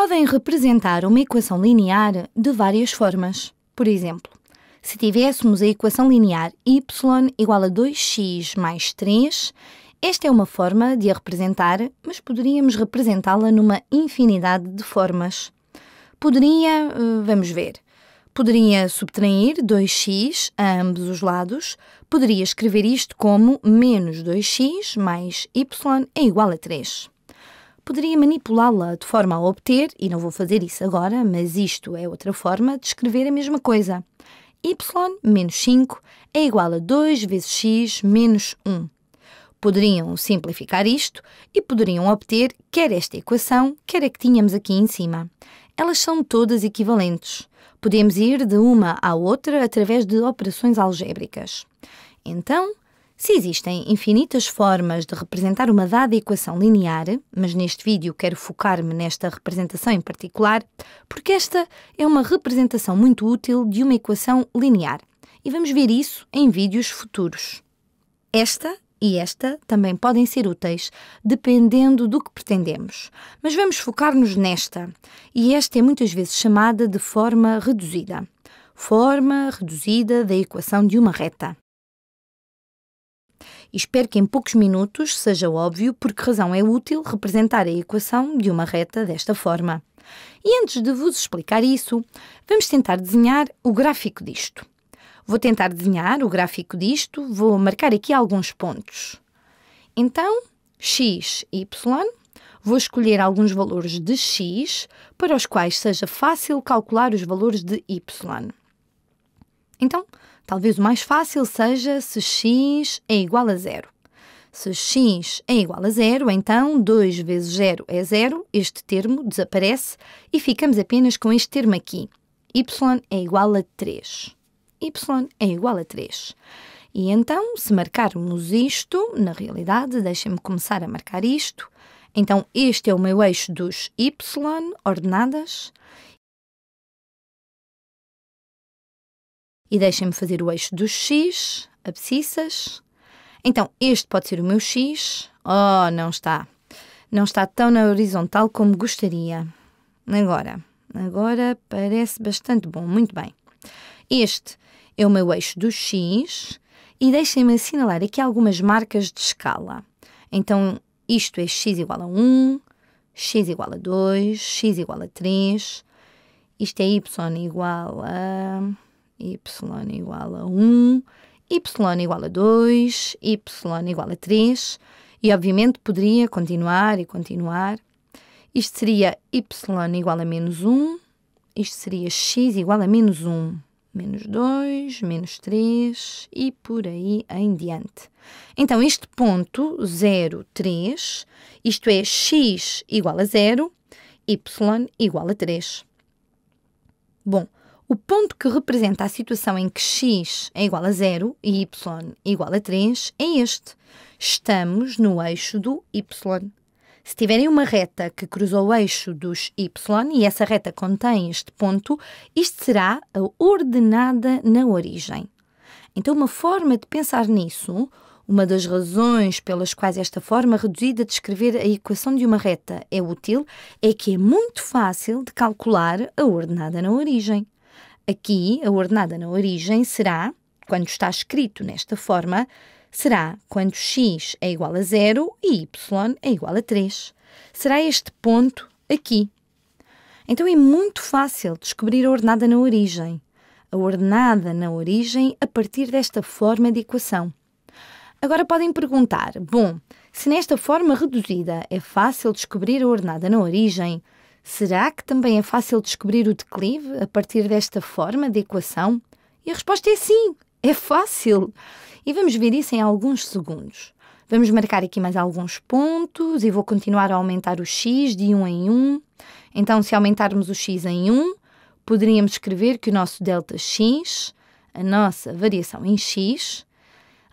Podem representar uma equação linear de várias formas. Por exemplo, se tivéssemos a equação linear y igual a 2x mais 3, esta é uma forma de a representar, mas poderíamos representá-la numa infinidade de formas. Poderia, eh, vamos ver, poderia subtrair 2x a ambos os lados, poderia escrever isto como menos 2x mais y é igual a 3 poderia manipulá-la de forma a obter, e não vou fazer isso agora, mas isto é outra forma de escrever a mesma coisa. y menos 5 é igual a 2 vezes x menos 1. Poderiam simplificar isto e poderiam obter quer esta equação, quer a que tínhamos aqui em cima. Elas são todas equivalentes. Podemos ir de uma à outra através de operações algébricas. Então, se existem infinitas formas de representar uma dada equação linear, mas neste vídeo quero focar-me nesta representação em particular, porque esta é uma representação muito útil de uma equação linear e vamos ver isso em vídeos futuros. Esta e esta também podem ser úteis, dependendo do que pretendemos, mas vamos focar-nos nesta, e esta é muitas vezes chamada de forma reduzida. Forma reduzida da equação de uma reta. E espero que em poucos minutos seja óbvio por que razão é útil representar a equação de uma reta desta forma. E antes de vos explicar isso, vamos tentar desenhar o gráfico disto. Vou tentar desenhar o gráfico disto, vou marcar aqui alguns pontos. Então, x, y, vou escolher alguns valores de x para os quais seja fácil calcular os valores de y. Então, Talvez o mais fácil seja se x é igual a zero. Se x é igual a zero, então 2 vezes 0 é zero, este termo desaparece e ficamos apenas com este termo aqui. y é igual a 3. y é igual a 3. E então, se marcarmos isto, na realidade, deixem-me começar a marcar isto. Então, este é o meu eixo dos y, ordenadas, E deixem-me fazer o eixo dos x, abscissas. Então, este pode ser o meu x. Oh, não está. Não está tão na horizontal como gostaria. Agora, agora parece bastante bom. Muito bem. Este é o meu eixo do x e deixem-me assinalar aqui algumas marcas de escala. Então, isto é x igual a 1, x igual a 2, x igual a 3, isto é y igual a y igual a 1, y igual a 2, y igual a 3, e obviamente poderia continuar e continuar. Isto seria y igual a menos 1, isto seria x igual a menos 1, menos 2, menos 3 e por aí em diante. Então, este ponto 0, 3, isto é x igual a 0, y igual a 3. Bom, o ponto que representa a situação em que x é igual a 0 e y é igual a 3 é este. Estamos no eixo do y. Se tiverem uma reta que cruzou o eixo dos y e essa reta contém este ponto, isto será a ordenada na origem. Então, uma forma de pensar nisso, uma das razões pelas quais esta forma reduzida de escrever a equação de uma reta é útil, é que é muito fácil de calcular a ordenada na origem. Aqui, a ordenada na origem será, quando está escrito nesta forma, será quando x é igual a 0 e y é igual a 3. Será este ponto aqui. Então é muito fácil descobrir a ordenada na origem. A ordenada na origem a partir desta forma de equação. Agora podem perguntar: bom, se nesta forma reduzida é fácil descobrir a ordenada na origem, Será que também é fácil descobrir o declive a partir desta forma de equação? E a resposta é sim, é fácil. E vamos ver isso em alguns segundos. Vamos marcar aqui mais alguns pontos e vou continuar a aumentar o x de 1 em 1. Então, se aumentarmos o x em 1, poderíamos escrever que o nosso delta x, a nossa variação em x,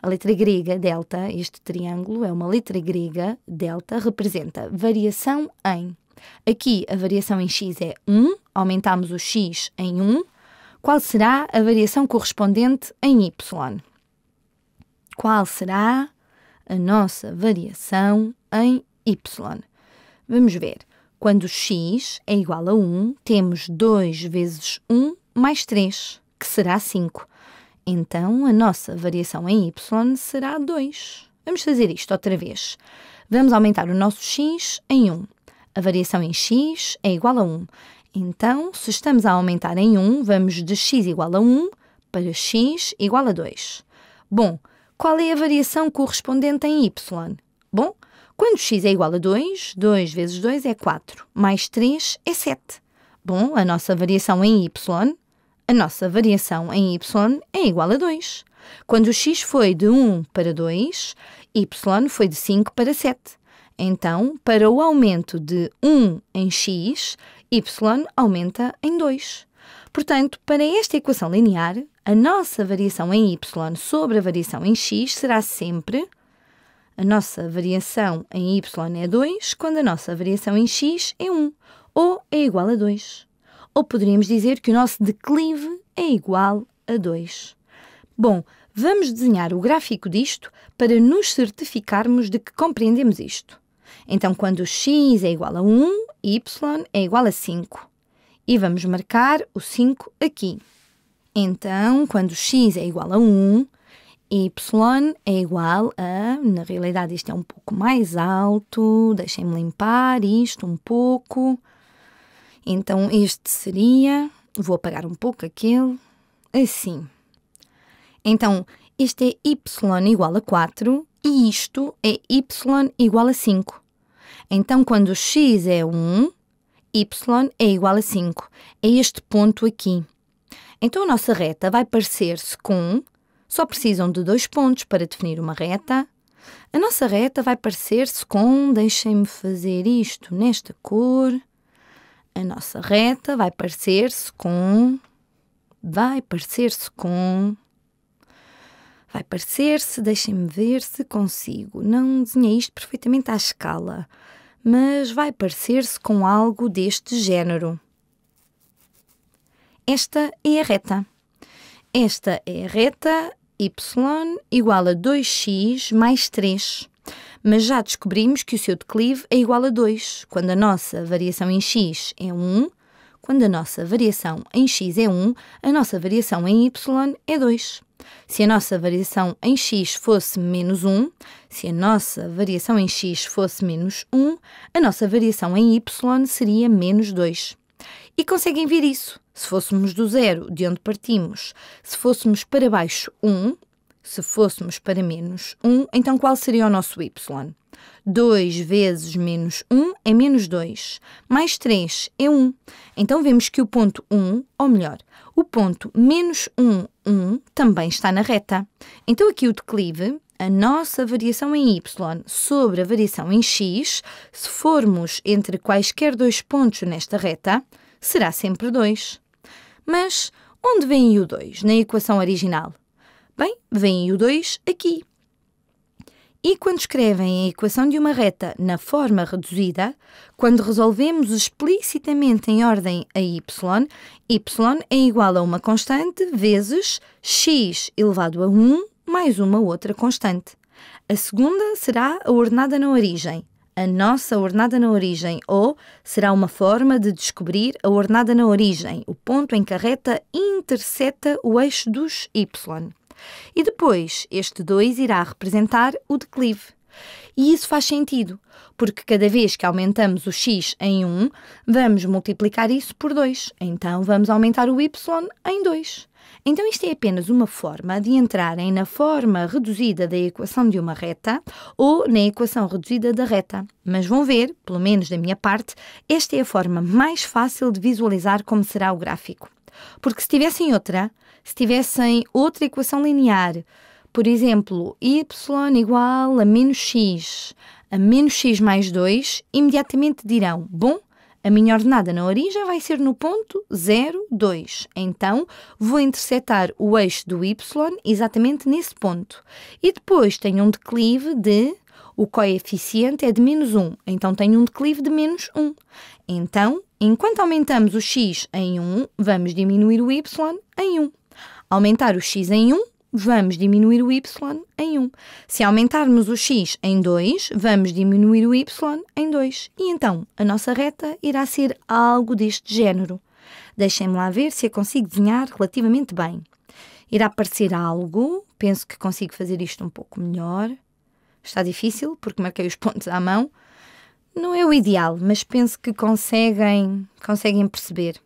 a letra grega delta, este triângulo é uma letra grega delta, representa variação em Aqui a variação em x é 1, aumentamos o x em 1. Qual será a variação correspondente em y? Qual será a nossa variação em y? Vamos ver. Quando x é igual a 1, temos 2 vezes 1 mais 3, que será 5. Então, a nossa variação em y será 2. Vamos fazer isto outra vez. Vamos aumentar o nosso x em 1. A variação em x é igual a 1. Então, se estamos a aumentar em 1, vamos de x igual a 1 para x igual a 2. Bom, qual é a variação correspondente em y? Bom, quando x é igual a 2, 2 vezes 2 é 4, mais 3 é 7. Bom, a nossa variação em y, a nossa variação em y é igual a 2. Quando x foi de 1 para 2, y foi de 5 para 7. Então, para o aumento de 1 em x, y aumenta em 2. Portanto, para esta equação linear, a nossa variação em y sobre a variação em x será sempre a nossa variação em y é 2 quando a nossa variação em x é 1, ou é igual a 2. Ou poderíamos dizer que o nosso declive é igual a 2. Bom, vamos desenhar o gráfico disto para nos certificarmos de que compreendemos isto. Então, quando x é igual a 1, y é igual a 5. E vamos marcar o 5 aqui. Então, quando x é igual a 1, y é igual a. Na realidade, isto é um pouco mais alto. Deixem-me limpar isto um pouco. Então, este seria. Vou apagar um pouco aquele. Assim. Então, este é y igual a 4 e isto é y igual a 5. Então, quando x é 1, y é igual a 5. É este ponto aqui. Então, a nossa reta vai parecer-se com... Só precisam de dois pontos para definir uma reta. A nossa reta vai parecer-se com... Deixem-me fazer isto nesta cor. A nossa reta vai parecer-se com... Vai parecer-se com... Vai parecer-se, deixem-me ver se consigo. Não desenhei isto perfeitamente à escala, mas vai parecer-se com algo deste género. Esta é a reta. Esta é a reta y igual a 2x mais 3. Mas já descobrimos que o seu declive é igual a 2, quando a nossa variação em x é 1, quando a nossa variação em x é 1, a nossa variação em y é 2. Se a nossa variação em x fosse menos 1, se a nossa variação em x fosse menos 1, a nossa variação em y seria menos 2. E conseguem ver isso? Se fôssemos do zero, de onde partimos, se fôssemos para baixo 1, se fôssemos para menos 1, então qual seria o nosso y? 2 vezes menos 1 é menos 2, mais 3 é 1. Então vemos que o ponto 1, ou melhor, o ponto menos 1 1 também está na reta. Então aqui o declive, a nossa variação em y sobre a variação em x, se formos entre quaisquer dois pontos nesta reta, será sempre 2. Mas onde vem o 2 na equação original? Bem, vem o 2 aqui. E quando escrevem a equação de uma reta na forma reduzida, quando resolvemos explicitamente em ordem a y, y é igual a uma constante vezes x elevado a 1 mais uma outra constante. A segunda será a ordenada na origem, a nossa ordenada na origem, ou será uma forma de descobrir a ordenada na origem, o ponto em que a reta intercepta o eixo dos y. E depois, este 2 irá representar o declive. E isso faz sentido, porque cada vez que aumentamos o x em 1, vamos multiplicar isso por 2. Então vamos aumentar o y em 2. Então isto é apenas uma forma de entrarem na forma reduzida da equação de uma reta ou na equação reduzida da reta. Mas vão ver, pelo menos da minha parte, esta é a forma mais fácil de visualizar como será o gráfico. Porque se tivessem outra, se tivessem outra equação linear, por exemplo, y igual a menos x, a menos x mais 2, imediatamente dirão, bom, a minha ordenada na origem vai ser no ponto 0, 2. Então, vou interceptar o eixo do y exatamente nesse ponto. E depois tenho um declive de... O coeficiente é de menos 1, então tenho um declive de menos 1. Então, Enquanto aumentamos o x em 1, vamos diminuir o y em 1. Aumentar o x em 1, vamos diminuir o y em 1. Se aumentarmos o x em 2, vamos diminuir o y em 2. E então, a nossa reta irá ser algo deste género. Deixem-me lá ver se a consigo desenhar relativamente bem. Irá parecer algo, penso que consigo fazer isto um pouco melhor. Está difícil, porque marquei os pontos à mão, não é o ideal, mas penso que conseguem, conseguem perceber.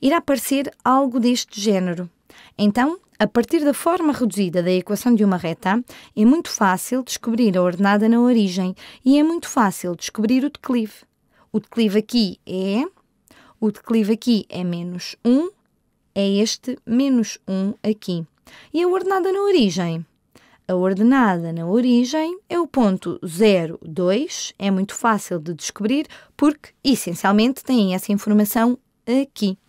Irá aparecer algo deste género. Então, a partir da forma reduzida da equação de uma reta, é muito fácil descobrir a ordenada na origem e é muito fácil descobrir o declive. O declive aqui é. O declive aqui é menos 1, é este menos 1 aqui. E a ordenada na origem? A ordenada na origem é o ponto 02, é muito fácil de descobrir porque essencialmente têm essa informação aqui.